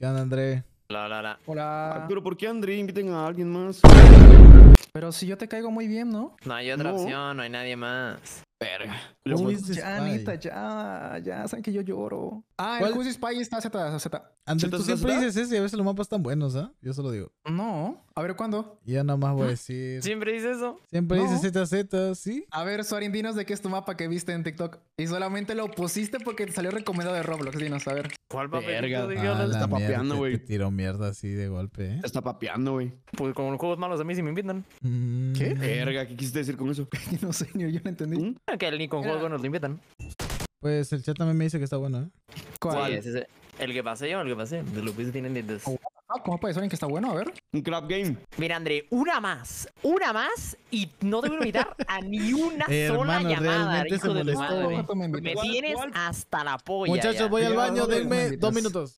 ¿Qué onda, André? Hola, hola, hola. Ah, pero ¿por qué, André? Inviten a alguien más. Pero si yo te caigo muy bien, ¿no? No hay otra opción, no hay nadie más. Verga ya, Anita, ya, ya, saben que yo lloro. Ah, ¿Cuál? el Who's Spy está Z, Z. Andrés, tú siempre dices eso y a veces los mapas están buenos, ¿ah? Yo se lo digo. No, a ver, ¿cuándo? Ya nada más voy a ah, decir. ¿Siempre dices eso? Siempre dices dices ZZ, ¿sí? A ver, Suarin, dinos de qué es tu mapa que viste en TikTok. Y solamente lo pusiste porque te salió recomendado de Roblox, dinos, a ver. ¿Cuál va A ah, Está papeando, güey. Tiro mierda así de golpe, ¿eh? Está papeando, güey. Pues con los juegos malos a mí sí me invitan. ¿Qué? Mm. ¿qué quisiste decir con eso? no sé, yo no entendí. ¿Mm? Ah, que ni con nos invitan. Pues el chat también me dice que está bueno, ¿eh? ¿Cuál? El que pasé yo, el que pasé. De tienen ah, ¿Cómo puede ser que está bueno? A ver. Un crap game. Mira, André, una más. Una más y no te voy a invitar a ni una sola llamada. Me tienes hasta la polla. Muchachos, voy al baño, denme dos minutos.